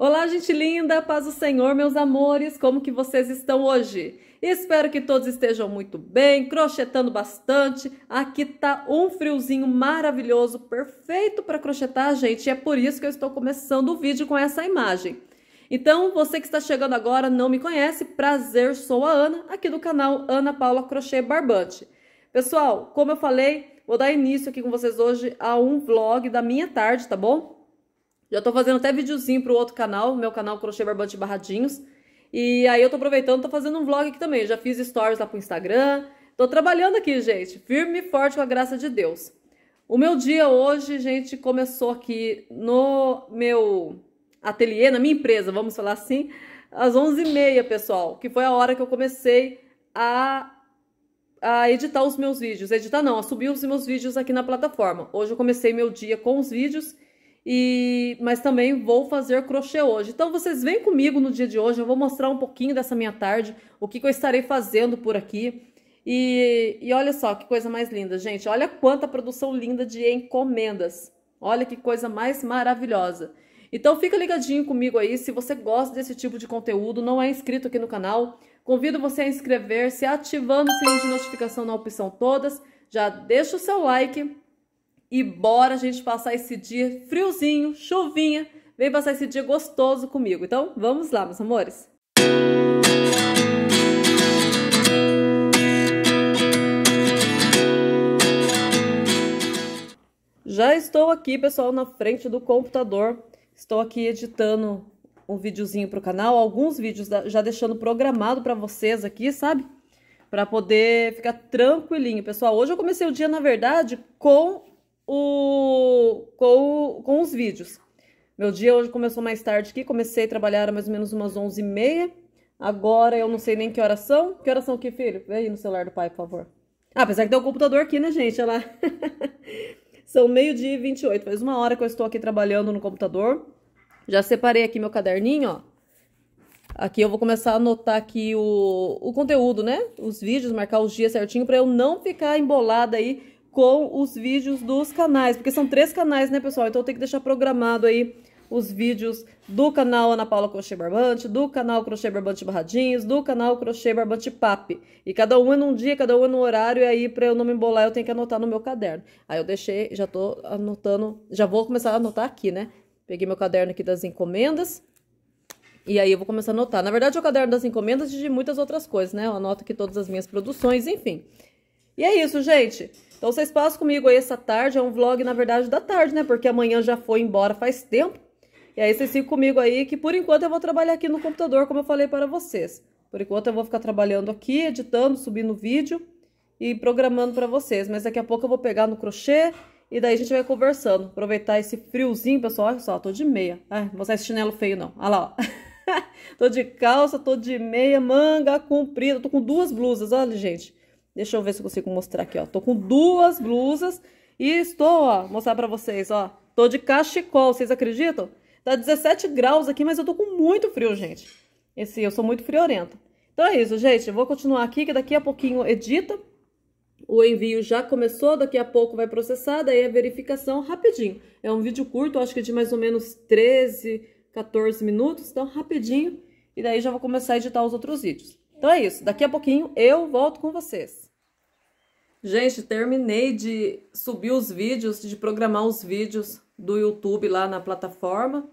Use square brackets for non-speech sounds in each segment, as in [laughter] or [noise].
Olá, gente linda, paz do Senhor, meus amores, como que vocês estão hoje? Espero que todos estejam muito bem, crochetando bastante. Aqui tá um friozinho maravilhoso, perfeito para crochetar, gente, e é por isso que eu estou começando o vídeo com essa imagem. Então, você que está chegando agora, não me conhece, prazer, sou a Ana, aqui do canal Ana Paula Crochê Barbante. Pessoal, como eu falei, vou dar início aqui com vocês hoje a um vlog da minha tarde, tá bom? Já tô fazendo até videozinho pro outro canal, meu canal Crochê Barbante Barradinhos. E aí eu tô aproveitando, tô fazendo um vlog aqui também. Já fiz stories lá pro Instagram. Tô trabalhando aqui, gente. Firme e forte com a graça de Deus. O meu dia hoje, gente, começou aqui no meu ateliê, na minha empresa, vamos falar assim, às 11h30, pessoal. Que foi a hora que eu comecei a, a editar os meus vídeos. Editar não, a subir os meus vídeos aqui na plataforma. Hoje eu comecei meu dia com os vídeos e, mas também vou fazer crochê hoje. Então vocês vêm comigo no dia de hoje, eu vou mostrar um pouquinho dessa minha tarde, o que, que eu estarei fazendo por aqui. E, e olha só que coisa mais linda, gente. Olha quanta produção linda de encomendas. Olha que coisa mais maravilhosa. Então fica ligadinho comigo aí, se você gosta desse tipo de conteúdo, não é inscrito aqui no canal, convido você a inscrever-se ativando o sininho de notificação na opção todas, já deixa o seu like e bora a gente passar esse dia friozinho, chuvinha. Vem passar esse dia gostoso comigo. Então, vamos lá, meus amores. Já estou aqui, pessoal, na frente do computador. Estou aqui editando um videozinho para o canal, alguns vídeos já deixando programado para vocês aqui, sabe? Para poder ficar tranquilinho, pessoal. Hoje eu comecei o dia, na verdade, com o, com, com os vídeos. Meu dia hoje começou mais tarde aqui, comecei a trabalhar mais ou menos umas 11h30. Agora eu não sei nem que horas são. Que horas são aqui, filho? Vem aí no celular do pai, por favor. Ah, apesar que tem o um computador aqui, né, gente? Olha lá. [laughs] são meio-dia e 28. Faz uma hora que eu estou aqui trabalhando no computador. Já separei aqui meu caderninho, ó. Aqui eu vou começar a anotar aqui o, o conteúdo, né? Os vídeos, marcar os dias certinho para eu não ficar embolada aí com os vídeos dos canais, porque são três canais, né, pessoal? Então eu tenho que deixar programado aí os vídeos do canal Ana Paula Crochê Barbante, do canal Crochê Barbante Barradinhos, do canal Crochê Barbante Papi. E cada um é num dia, cada um é num horário, e aí para eu não me embolar eu tenho que anotar no meu caderno. Aí eu deixei, já tô anotando, já vou começar a anotar aqui, né? Peguei meu caderno aqui das encomendas, e aí eu vou começar a anotar. Na verdade é o caderno das encomendas e de muitas outras coisas, né? Eu anoto aqui todas as minhas produções, enfim. E é isso, gente. Então vocês passam comigo aí essa tarde, é um vlog na verdade da tarde, né? Porque amanhã já foi embora faz tempo. E aí vocês ficam comigo aí que por enquanto eu vou trabalhar aqui no computador, como eu falei para vocês. Por enquanto eu vou ficar trabalhando aqui, editando, subindo vídeo e programando para vocês. Mas daqui a pouco eu vou pegar no crochê e daí a gente vai conversando. Aproveitar esse friozinho, pessoal. Olha só, tô de meia. Ai, ah, não vou sair esse chinelo feio não. Olha lá, ó. [laughs] tô de calça, tô de meia, manga comprida. Tô com duas blusas, olha, gente. Deixa eu ver se eu consigo mostrar aqui, ó. Tô com duas blusas e estou, ó, mostrar pra vocês, ó. Tô de cachecol, vocês acreditam? Tá 17 graus aqui, mas eu tô com muito frio, gente. Esse, eu sou muito friorenta. Então é isso, gente. Eu vou continuar aqui, que daqui a pouquinho edita. O envio já começou, daqui a pouco vai processar, daí a verificação rapidinho. É um vídeo curto, acho que de mais ou menos 13, 14 minutos, então rapidinho. E daí já vou começar a editar os outros vídeos. Então é isso, daqui a pouquinho eu volto com vocês. Gente, terminei de subir os vídeos, de programar os vídeos do YouTube lá na plataforma.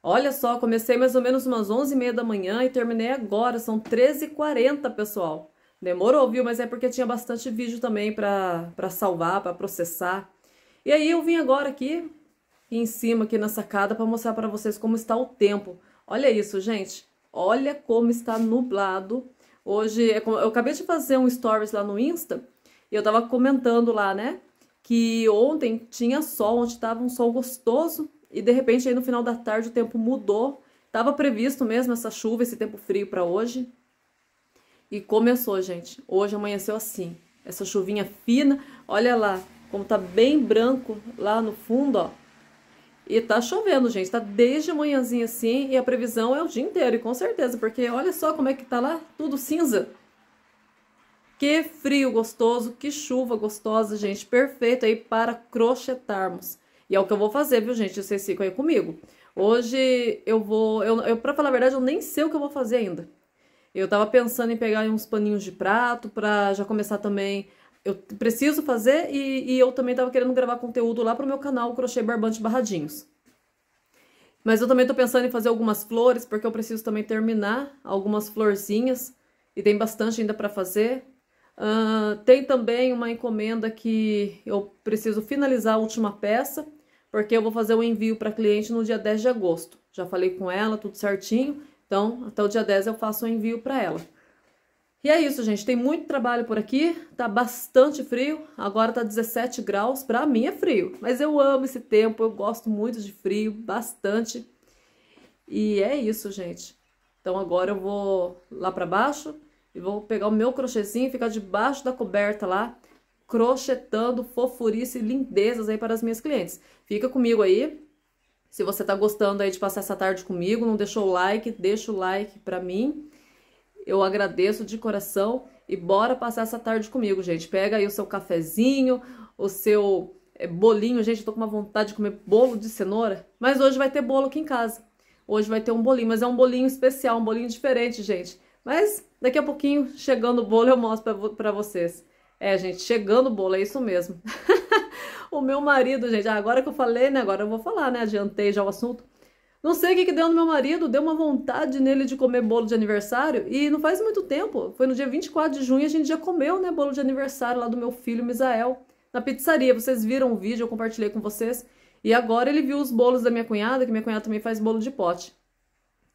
Olha só, comecei mais ou menos umas 11h30 da manhã e terminei agora, são 13h40, pessoal. Demorou, viu? Mas é porque tinha bastante vídeo também para salvar, para processar. E aí eu vim agora aqui, em cima, aqui na sacada, para mostrar para vocês como está o tempo. Olha isso, gente. Olha como está nublado. Hoje, é eu acabei de fazer um stories lá no Insta e eu tava comentando lá, né? Que ontem tinha sol, ontem tava um sol gostoso. E de repente aí no final da tarde o tempo mudou. Tava previsto mesmo essa chuva, esse tempo frio para hoje. E começou, gente. Hoje amanheceu assim. Essa chuvinha fina. Olha lá como tá bem branco lá no fundo, ó. E tá chovendo, gente. Tá desde manhãzinha assim. E a previsão é o dia inteiro, e com certeza. Porque olha só como é que tá lá, tudo cinza. Que frio gostoso, que chuva gostosa, gente. Perfeito aí para crochetarmos. E é o que eu vou fazer, viu, gente? Vocês ficam aí comigo. Hoje eu vou... Eu, eu, pra falar a verdade, eu nem sei o que eu vou fazer ainda. Eu tava pensando em pegar uns paninhos de prato pra já começar também... Eu preciso fazer e, e eu também tava querendo gravar conteúdo lá pro meu canal Crochê Barbante Barradinhos. Mas eu também tô pensando em fazer algumas flores, porque eu preciso também terminar algumas florzinhas. E tem bastante ainda pra fazer. Uh, tem também uma encomenda que eu preciso finalizar a última peça, porque eu vou fazer o envio para cliente no dia 10 de agosto. Já falei com ela, tudo certinho. Então, até o dia 10 eu faço o envio para ela. E é isso, gente. Tem muito trabalho por aqui. Tá bastante frio. Agora tá 17 graus. Pra mim é frio. Mas eu amo esse tempo. Eu gosto muito de frio. Bastante. E é isso, gente. Então agora eu vou lá pra baixo. E vou pegar o meu crochêzinho e ficar debaixo da coberta lá, crochetando fofurice e lindezas aí para as minhas clientes. Fica comigo aí. Se você tá gostando aí de passar essa tarde comigo, não deixou o like, deixa o like para mim. Eu agradeço de coração e bora passar essa tarde comigo, gente. Pega aí o seu cafezinho, o seu eh, bolinho. Gente, eu tô com uma vontade de comer bolo de cenoura, mas hoje vai ter bolo aqui em casa. Hoje vai ter um bolinho, mas é um bolinho especial, um bolinho diferente, gente. Mas Daqui a pouquinho, chegando o bolo, eu mostro pra, pra vocês. É, gente, chegando o bolo, é isso mesmo. [laughs] o meu marido, gente, ah, agora que eu falei, né? Agora eu vou falar, né? Adiantei já o assunto. Não sei o que, que deu no meu marido, deu uma vontade nele de comer bolo de aniversário. E não faz muito tempo, foi no dia 24 de junho, a gente já comeu, né, bolo de aniversário lá do meu filho Misael, na pizzaria. Vocês viram o vídeo, eu compartilhei com vocês. E agora ele viu os bolos da minha cunhada, que minha cunhada também faz bolo de pote.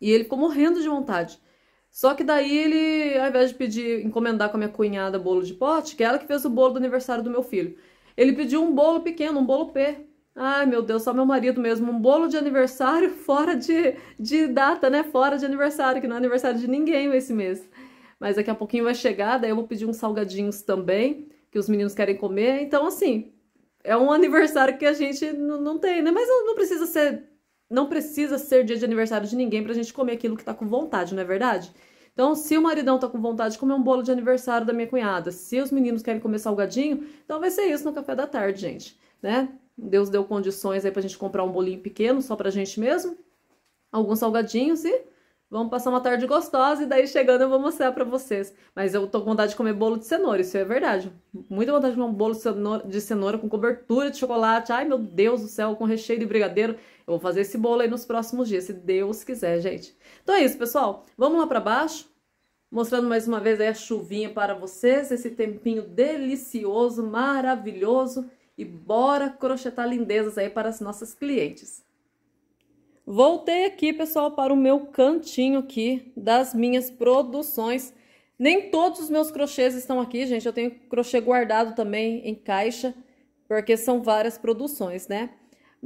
E ele ficou morrendo de vontade. Só que daí ele, ao invés de pedir, encomendar com a minha cunhada bolo de pote, que é ela que fez o bolo do aniversário do meu filho, ele pediu um bolo pequeno, um bolo P. Ai, meu Deus, só meu marido mesmo. Um bolo de aniversário [laughs] fora de, de data, né? Fora de aniversário, que não é aniversário de ninguém esse mês. Mas daqui a pouquinho vai chegar, daí eu vou pedir uns salgadinhos também, que os meninos querem comer. Então, assim, é um aniversário que a gente não tem, né? Mas não precisa ser não precisa ser dia de aniversário de ninguém pra gente comer aquilo que tá com vontade, não é verdade? Então, se o maridão tá com vontade de comer um bolo de aniversário da minha cunhada, se os meninos querem comer salgadinho, então vai ser isso no café da tarde, gente, né? Deus deu condições aí pra gente comprar um bolinho pequeno só pra gente mesmo, alguns salgadinhos e vamos passar uma tarde gostosa e daí chegando eu vou mostrar pra vocês. Mas eu tô com vontade de comer bolo de cenoura, isso é verdade. Muita vontade de comer um bolo de cenoura, de cenoura com cobertura de chocolate, ai meu Deus do céu, com recheio de brigadeiro. Eu vou fazer esse bolo aí nos próximos dias, se Deus quiser, gente. Então é isso, pessoal. Vamos lá pra baixo? Mostrando mais uma vez aí a chuvinha para vocês, esse tempinho delicioso, maravilhoso. E bora crochetar lindezas aí para as nossas clientes. Voltei aqui, pessoal, para o meu cantinho aqui das minhas produções. Nem todos os meus crochês estão aqui, gente. Eu tenho crochê guardado também em caixa, porque são várias produções, né?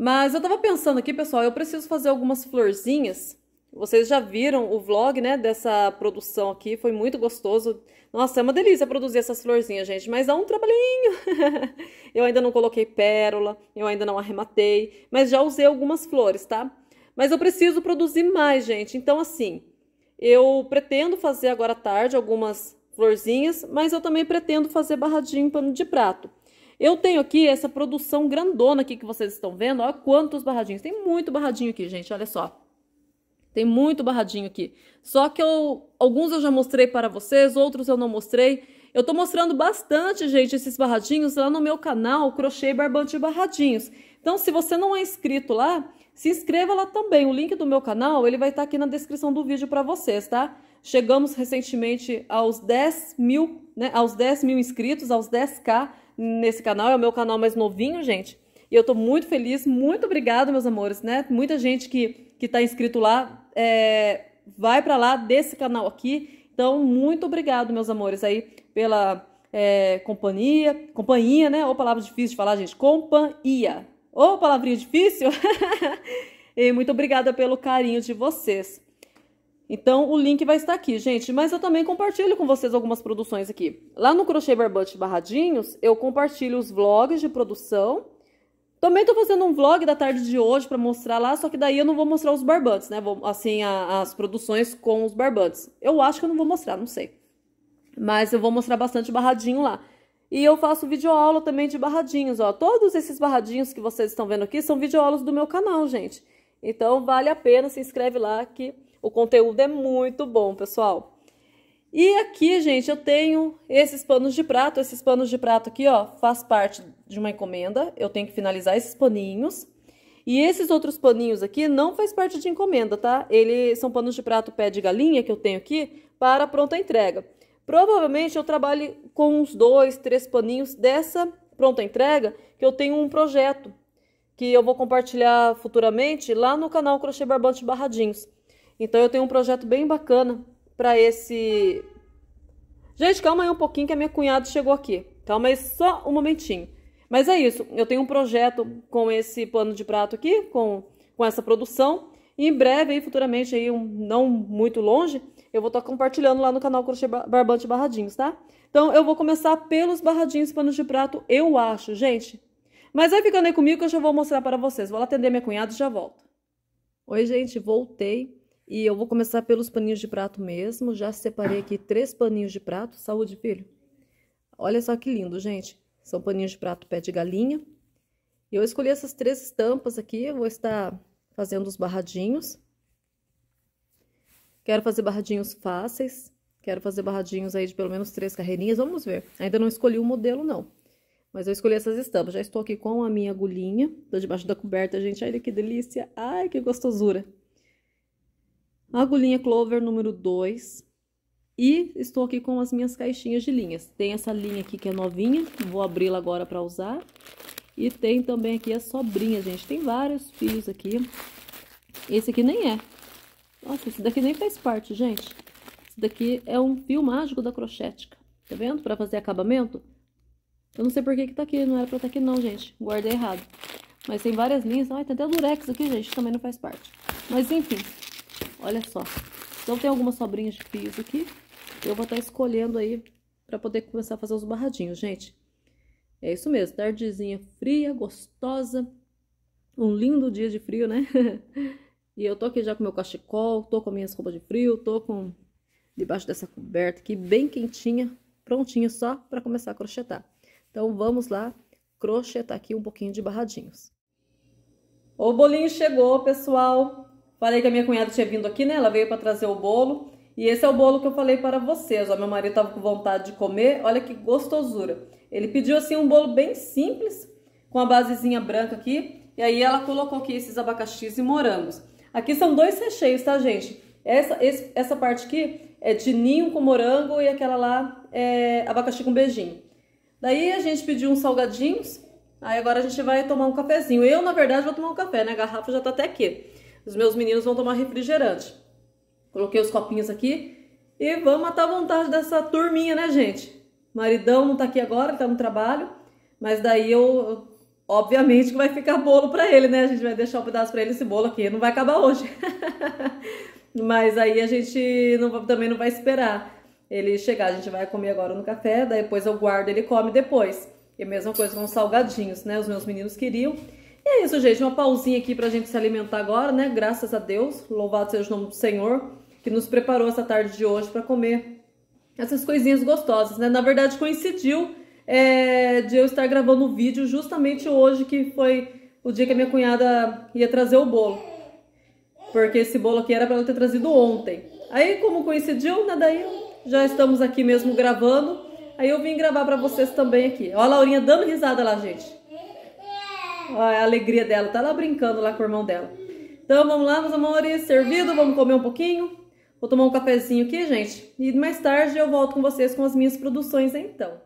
Mas eu tava pensando aqui, pessoal, eu preciso fazer algumas florzinhas. Vocês já viram o vlog, né, dessa produção aqui, foi muito gostoso. Nossa, é uma delícia produzir essas florzinhas, gente, mas dá um trabalhinho. [laughs] eu ainda não coloquei pérola, eu ainda não arrematei, mas já usei algumas flores, tá? Mas eu preciso produzir mais, gente, então assim, eu pretendo fazer agora à tarde algumas florzinhas, mas eu também pretendo fazer barradinho em pano de prato. Eu tenho aqui essa produção grandona aqui que vocês estão vendo. Olha quantos barradinhos. Tem muito barradinho aqui, gente. Olha só. Tem muito barradinho aqui. Só que eu, alguns eu já mostrei para vocês, outros eu não mostrei. Eu tô mostrando bastante, gente, esses barradinhos lá no meu canal Crochê Barbante Barradinhos. Então, se você não é inscrito lá, se inscreva lá também. O link do meu canal, ele vai estar tá aqui na descrição do vídeo para vocês, tá? Chegamos recentemente aos 10 mil, né, aos 10 mil inscritos, aos 10k nesse canal, é o meu canal mais novinho, gente. E eu tô muito feliz, muito obrigada, meus amores, né? Muita gente que, que tá inscrito lá é, vai para lá desse canal aqui. Então, muito obrigado, meus amores, aí pela é, companhia, companhia, né? Ou palavra difícil de falar, gente, companhia. Ou palavrinha difícil. [laughs] e muito obrigada pelo carinho de vocês. Então, o link vai estar aqui, gente. Mas eu também compartilho com vocês algumas produções aqui. Lá no Crochê Barbante Barradinhos, eu compartilho os vlogs de produção. Também estou fazendo um vlog da tarde de hoje para mostrar lá, só que daí eu não vou mostrar os barbantes, né? Vou, assim, a, as produções com os barbantes. Eu acho que eu não vou mostrar, não sei. Mas eu vou mostrar bastante barradinho lá. E eu faço videoaula também de barradinhos, ó. Todos esses barradinhos que vocês estão vendo aqui são videoaulas do meu canal, gente. Então, vale a pena, se inscreve lá que o conteúdo é muito bom, pessoal. E aqui, gente, eu tenho esses panos de prato. Esses panos de prato aqui, ó, faz parte de uma encomenda. Eu tenho que finalizar esses paninhos. E esses outros paninhos aqui não faz parte de encomenda, tá? Eles são panos de prato pé de galinha que eu tenho aqui para pronta entrega. Provavelmente eu trabalhe com uns dois, três paninhos dessa pronta entrega que eu tenho um projeto que eu vou compartilhar futuramente lá no canal Crochê Barbante Barradinhos. Então eu tenho um projeto bem bacana para esse. Gente, calma aí um pouquinho que a minha cunhada chegou aqui. Calma aí só um momentinho. Mas é isso, eu tenho um projeto com esse pano de prato aqui, com, com essa produção. E em breve, aí, futuramente, aí, um, não muito longe, eu vou estar tá compartilhando lá no canal Crochê Barbante Barradinhos, tá? Então eu vou começar pelos barradinhos panos de prato, eu acho, gente. Mas vai ficando aí comigo que eu já vou mostrar para vocês. Vou lá atender minha cunhada e já volto. Oi, gente, voltei. E eu vou começar pelos paninhos de prato mesmo. Já separei aqui três paninhos de prato. Saúde, filho. Olha só que lindo, gente. São paninhos de prato pé de galinha. E eu escolhi essas três estampas aqui. Eu vou estar fazendo os barradinhos. Quero fazer barradinhos fáceis. Quero fazer barradinhos aí de pelo menos três carreirinhas. Vamos ver. Ainda não escolhi o modelo, não. Mas eu escolhi essas estampas. Já estou aqui com a minha agulhinha. Tô debaixo da coberta, gente. Olha que delícia. Ai, que gostosura agulhinha Clover número 2. E estou aqui com as minhas caixinhas de linhas. Tem essa linha aqui que é novinha, vou abri-la agora para usar. E tem também aqui a sobrinha, gente. Tem vários fios aqui. Esse aqui nem é. Nossa, esse daqui nem faz parte, gente. Esse daqui é um fio mágico da crochética. Tá vendo? Para fazer acabamento. Eu não sei por que que tá aqui, não era pra estar tá aqui não, gente. Guardei errado. Mas tem várias linhas. Ai, tem até durex aqui, gente, também não faz parte. Mas enfim, Olha só. Então tem algumas sobrinhas de fios aqui. Eu vou estar tá escolhendo aí para poder começar a fazer os barradinhos, gente. É isso mesmo, tardezinha fria, gostosa. Um lindo dia de frio, né? [laughs] e eu tô aqui já com meu cachecol, tô com minhas roupas de frio, tô com debaixo dessa coberta aqui bem quentinha, prontinha só para começar a crochetar. Então vamos lá crochetar aqui um pouquinho de barradinhos. O bolinho chegou, pessoal! Falei que a minha cunhada tinha vindo aqui, né? Ela veio para trazer o bolo. E esse é o bolo que eu falei para vocês. Ó, meu marido estava com vontade de comer. Olha que gostosura. Ele pediu assim um bolo bem simples, com a basezinha branca aqui. E aí ela colocou aqui esses abacaxis e morangos. Aqui são dois recheios, tá, gente? Essa, esse, essa parte aqui é de ninho com morango e aquela lá é abacaxi com beijinho. Daí a gente pediu uns salgadinhos. Aí agora a gente vai tomar um cafezinho. Eu, na verdade, vou tomar um café, né? A garrafa já tá até aqui os meus meninos vão tomar refrigerante. Coloquei os copinhos aqui e vamos matar a vontade dessa turminha, né, gente? Maridão não tá aqui agora, tá no trabalho, mas daí eu, obviamente que vai ficar bolo para ele, né? A gente vai deixar um pedaço para ele esse bolo aqui, não vai acabar hoje. [laughs] mas aí a gente não, também não vai esperar ele chegar, a gente vai comer agora no café, daí depois eu guardo, ele come depois. E a mesma coisa com os salgadinhos, né? Os meus meninos queriam é isso, gente. Uma pausinha aqui pra gente se alimentar agora, né? Graças a Deus. Louvado seja o nome do Senhor, que nos preparou essa tarde de hoje para comer essas coisinhas gostosas, né? Na verdade, coincidiu é, de eu estar gravando o vídeo justamente hoje, que foi o dia que a minha cunhada ia trazer o bolo. Porque esse bolo aqui era para ela ter trazido ontem. Aí, como coincidiu, né? Daí já estamos aqui mesmo gravando. Aí eu vim gravar para vocês também aqui. Ó a Laurinha dando risada lá, gente. É a alegria dela, tá lá brincando lá com o irmão dela. Então vamos lá, meus amores, servido, vamos comer um pouquinho. Vou tomar um cafezinho aqui, gente. E mais tarde eu volto com vocês com as minhas produções então.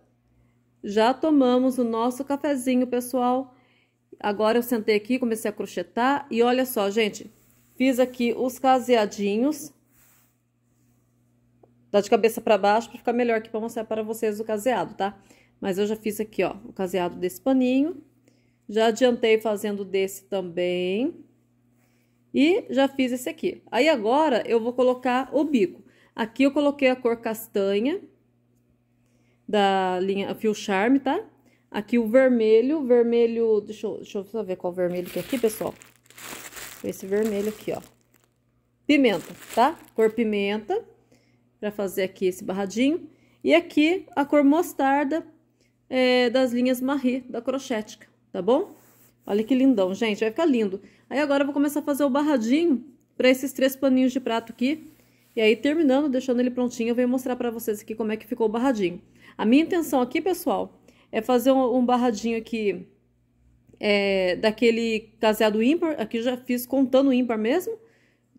Já tomamos o nosso cafezinho, pessoal. Agora eu sentei aqui, comecei a crochetar e olha só, gente, fiz aqui os caseadinhos. Dá de cabeça para baixo para ficar melhor aqui para mostrar para vocês o caseado, tá? Mas eu já fiz aqui, ó, o caseado desse paninho. Já adiantei fazendo desse também. E já fiz esse aqui. Aí agora eu vou colocar o bico. Aqui eu coloquei a cor castanha da linha Fio Charme, tá? Aqui o vermelho, vermelho, deixa eu, deixa eu só ver qual vermelho que é aqui, pessoal. Esse vermelho aqui, ó. Pimenta, tá? Cor pimenta, pra fazer aqui esse barradinho. E aqui a cor mostarda é, das linhas Marie, da Crochética tá bom? Olha que lindão, gente, vai ficar lindo. Aí agora eu vou começar a fazer o barradinho para esses três paninhos de prato aqui. E aí, terminando, deixando ele prontinho, eu venho mostrar para vocês aqui como é que ficou o barradinho. A minha intenção aqui, pessoal, é fazer um, um barradinho aqui é, daquele caseado ímpar. Aqui já fiz contando ímpar mesmo.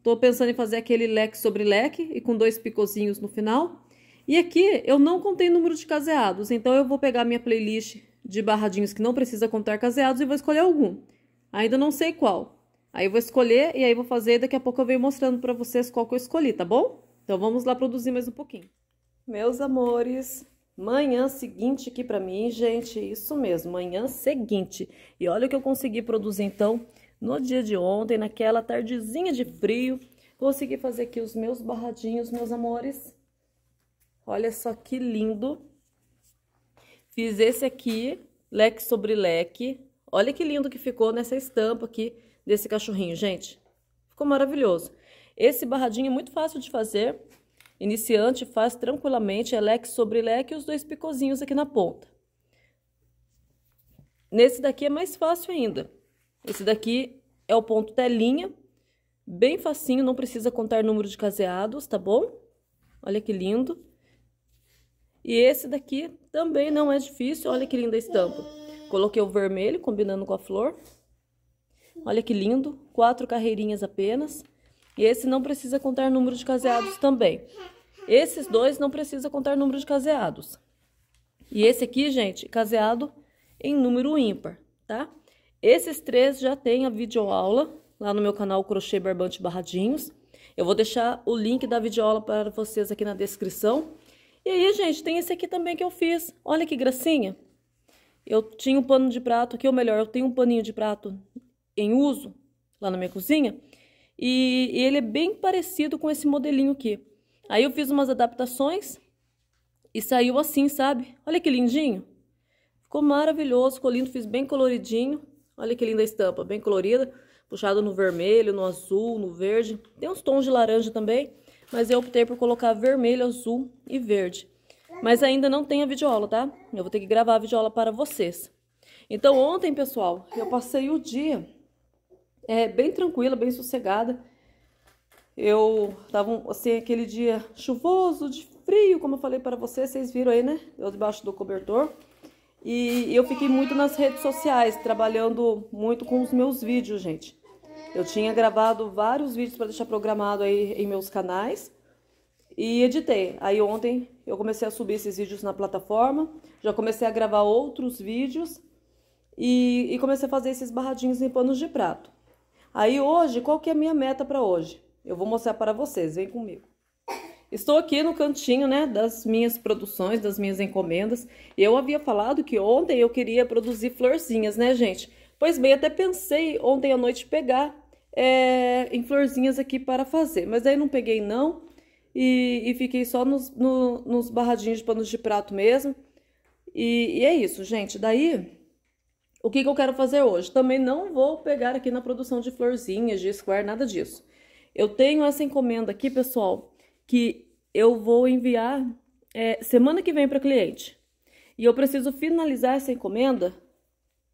Tô pensando em fazer aquele leque sobre leque e com dois picozinhos no final. E aqui eu não contei número de caseados, então eu vou pegar minha playlist de barradinhos que não precisa contar caseados e vou escolher algum. Ainda não sei qual. Aí eu vou escolher e aí vou fazer daqui a pouco eu venho mostrando para vocês qual que eu escolhi, tá bom? Então vamos lá produzir mais um pouquinho. Meus amores, manhã seguinte aqui para mim, gente, isso mesmo, manhã seguinte. E olha o que eu consegui produzir então no dia de ontem, naquela tardezinha de frio. Consegui fazer aqui os meus barradinhos, meus amores. Olha só que lindo. Fiz esse aqui, leque sobre leque. Olha que lindo que ficou nessa estampa aqui desse cachorrinho, gente. Ficou maravilhoso. Esse barradinho é muito fácil de fazer. Iniciante faz tranquilamente, é leque sobre leque e os dois picozinhos aqui na ponta. Nesse daqui é mais fácil ainda. Esse daqui é o ponto telinha, bem facinho, não precisa contar número de caseados, tá bom? Olha que lindo. E esse daqui também não é difícil, olha que linda a estampa. Coloquei o vermelho, combinando com a flor. Olha que lindo, quatro carreirinhas apenas. E esse não precisa contar número de caseados também. Esses dois não precisa contar número de caseados. E esse aqui, gente, caseado em número ímpar, tá? Esses três já tem a videoaula lá no meu canal Crochê Barbante Barradinhos. Eu vou deixar o link da videoaula para vocês aqui na descrição. E aí, gente, tem esse aqui também que eu fiz. Olha que gracinha. Eu tinha um pano de prato aqui, ou melhor, eu tenho um paninho de prato em uso lá na minha cozinha. E, ele é bem parecido com esse modelinho aqui. Aí eu fiz umas adaptações e saiu assim, sabe? Olha que lindinho. Ficou maravilhoso, ficou lindo, fiz bem coloridinho. Olha que linda a estampa, bem colorida, puxado no vermelho, no azul, no verde. Tem uns tons de laranja também mas eu optei por colocar vermelho, azul e verde. Mas ainda não tem a videoaula, tá? Eu vou ter que gravar a videoaula para vocês. Então ontem, pessoal, eu passei o dia é, bem tranquila, bem sossegada. Eu tava assim, aquele dia chuvoso, de frio, como eu falei para vocês, vocês viram aí, né? Eu debaixo do cobertor. E eu fiquei muito nas redes sociais, trabalhando muito com os meus vídeos, gente. Eu tinha gravado vários vídeos para deixar programado aí em meus canais e editei. Aí ontem eu comecei a subir esses vídeos na plataforma, já comecei a gravar outros vídeos e, e comecei a fazer esses barradinhos em panos de prato. Aí hoje, qual que é a minha meta para hoje? Eu vou mostrar para vocês, vem comigo. Estou aqui no cantinho, né, das minhas produções, das minhas encomendas. Eu havia falado que ontem eu queria produzir florzinhas, né, gente? Pois bem, até pensei ontem à noite pegar é, em florzinhas aqui para fazer. Mas aí não peguei não e, e fiquei só nos, no, nos barradinhos de panos de prato mesmo. E, e é isso, gente. Daí, o que, que eu quero fazer hoje? Também não vou pegar aqui na produção de florzinhas, de square, nada disso. Eu tenho essa encomenda aqui, pessoal, que eu vou enviar é, semana que vem para cliente. E eu preciso finalizar essa encomenda.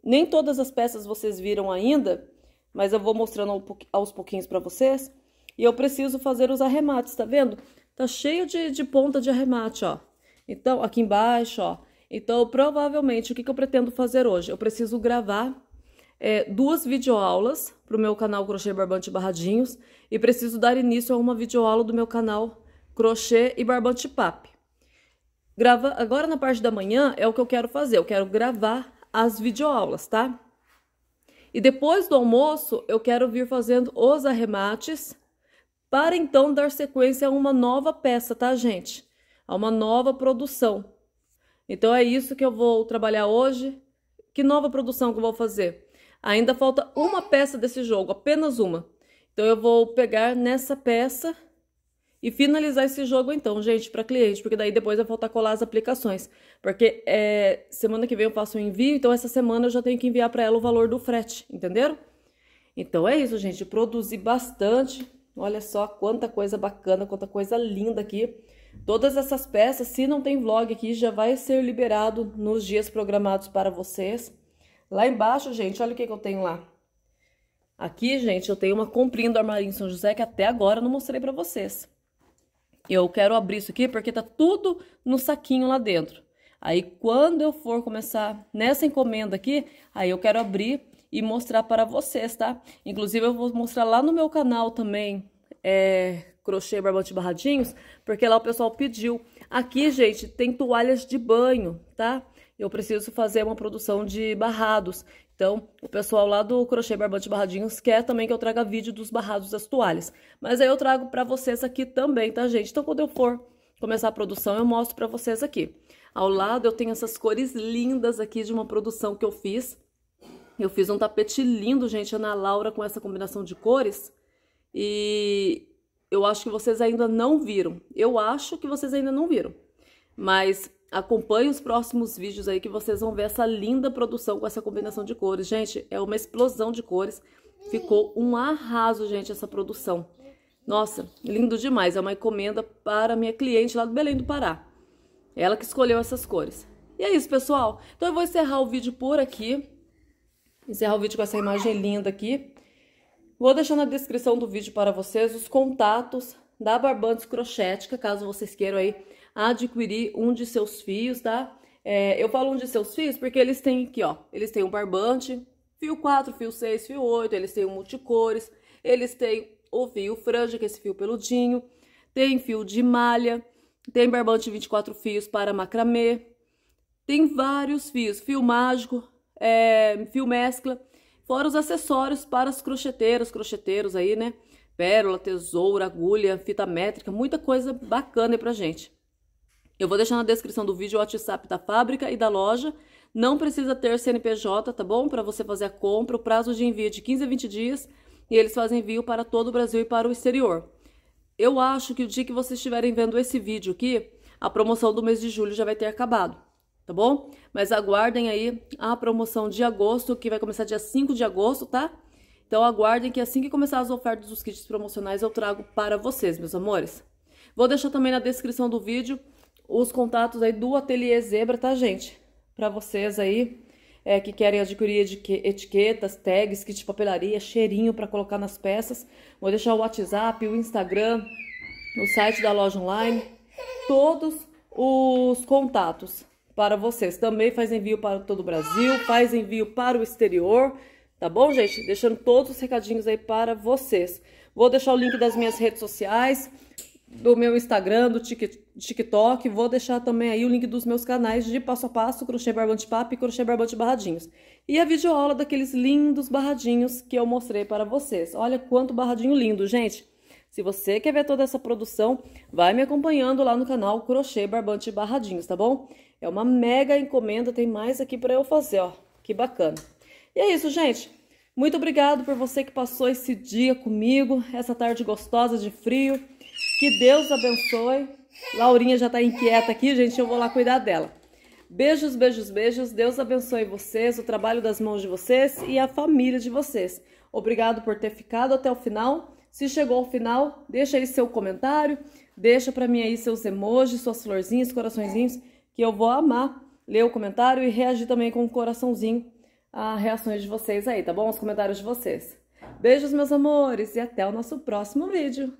Nem todas as peças vocês viram ainda, mas eu vou mostrando aos pouquinhos para vocês. E eu preciso fazer os arremates, tá vendo? Tá cheio de, de ponta de arremate, ó. Então, aqui embaixo, ó. Então, provavelmente, o que, que eu pretendo fazer hoje? Eu preciso gravar é, duas videoaulas para o meu canal Crochê Barbante Barradinhos e preciso dar início a uma videoaula do meu canal Crochê e Barbante Pap. Grava... Agora, na parte da manhã, é o que eu quero fazer. Eu quero gravar as videoaulas, tá? E depois do almoço, eu quero vir fazendo os arremates para então dar sequência a uma nova peça, tá, gente? A uma nova produção. Então é isso que eu vou trabalhar hoje. Que nova produção que eu vou fazer? Ainda falta uma peça desse jogo, apenas uma. Então eu vou pegar nessa peça e finalizar esse jogo então, gente, para cliente, porque daí depois eu volto colar as aplicações, porque é, semana que vem eu faço o um envio, então essa semana eu já tenho que enviar para ela o valor do frete, entenderam? Então é isso, gente, produzi bastante, olha só quanta coisa bacana, quanta coisa linda aqui. Todas essas peças, se não tem vlog aqui, já vai ser liberado nos dias programados para vocês. Lá embaixo, gente, olha o que, que eu tenho lá. Aqui, gente, eu tenho uma comprinha do armário São José que até agora eu não mostrei para vocês eu quero abrir isso aqui porque tá tudo no saquinho lá dentro. Aí quando eu for começar nessa encomenda aqui, aí eu quero abrir e mostrar para vocês, tá? Inclusive eu vou mostrar lá no meu canal também, é, crochê barbante barradinhos, porque lá o pessoal pediu. Aqui, gente, tem toalhas de banho, tá? eu preciso fazer uma produção de barrados. Então, o pessoal lá do Crochê Barbante Barradinhos quer também que eu traga vídeo dos barrados das toalhas. Mas aí eu trago para vocês aqui também, tá, gente? Então, quando eu for começar a produção, eu mostro para vocês aqui. Ao lado, eu tenho essas cores lindas aqui de uma produção que eu fiz. Eu fiz um tapete lindo, gente, Ana Laura, com essa combinação de cores. E eu acho que vocês ainda não viram. Eu acho que vocês ainda não viram. Mas Acompanhe os próximos vídeos aí que vocês vão ver essa linda produção com essa combinação de cores. Gente, é uma explosão de cores. Ficou um arraso, gente, essa produção. Nossa, lindo demais. É uma encomenda para minha cliente lá do Belém do Pará. Ela que escolheu essas cores. E é isso, pessoal. Então eu vou encerrar o vídeo por aqui. Encerrar o vídeo com essa imagem linda aqui. Vou deixar na descrição do vídeo para vocês os contatos da Barbantes Crochética, caso vocês queiram aí adquirir um de seus fios, tá? É, eu falo um de seus fios porque eles têm aqui, ó, eles têm um barbante, fio 4, fio 6, fio 8, eles têm um multicores, eles têm o fio franja, que é esse fio peludinho, tem fio de malha, tem barbante 24 fios para macramê, tem vários fios, fio mágico, é, fio mescla, fora os acessórios para as crocheteiras, crocheteiros aí, né? Pérola, tesoura, agulha, fita métrica, muita coisa bacana aí pra gente. Eu vou deixar na descrição do vídeo o WhatsApp da fábrica e da loja. Não precisa ter CNPJ, tá bom? Para você fazer a compra, o prazo de envio é de 15 a 20 dias e eles fazem envio para todo o Brasil e para o exterior. Eu acho que o dia que vocês estiverem vendo esse vídeo aqui, a promoção do mês de julho já vai ter acabado, tá bom? Mas aguardem aí a promoção de agosto, que vai começar dia 5 de agosto, tá? Então aguardem que assim que começar as ofertas dos kits promocionais eu trago para vocês, meus amores. Vou deixar também na descrição do vídeo os contatos aí do Ateliê Zebra, tá, gente? Para vocês aí é, que querem adquirir etiquetas, tags, kit de papelaria, cheirinho para colocar nas peças. Vou deixar o WhatsApp, o Instagram, o site da loja online, todos os contatos para vocês. Também faz envio para todo o Brasil, faz envio para o exterior, tá bom, gente? Deixando todos os recadinhos aí para vocês. Vou deixar o link das minhas redes sociais, do meu Instagram, do, ticket TikTok. Vou deixar também aí o link dos meus canais de passo a passo, crochê barbante papo e crochê barbante barradinhos. E a videoaula daqueles lindos barradinhos que eu mostrei para vocês. Olha quanto barradinho lindo, gente! Se você quer ver toda essa produção, vai me acompanhando lá no canal Crochê Barbante Barradinhos, tá bom? É uma mega encomenda, tem mais aqui para eu fazer, ó. Que bacana. E é isso, gente. Muito obrigado por você que passou esse dia comigo, essa tarde gostosa de frio. Que Deus abençoe Laurinha já tá inquieta aqui, gente, eu vou lá cuidar dela. Beijos, beijos, beijos. Deus abençoe vocês, o trabalho das mãos de vocês e a família de vocês. Obrigado por ter ficado até o final. Se chegou ao final, deixa aí seu comentário, deixa para mim aí seus emojis, suas florzinhas, coraçõezinhos, que eu vou amar ler o comentário e reagir também com um coraçãozinho a reações de vocês aí, tá bom? Os comentários de vocês. Beijos, meus amores, e até o nosso próximo vídeo.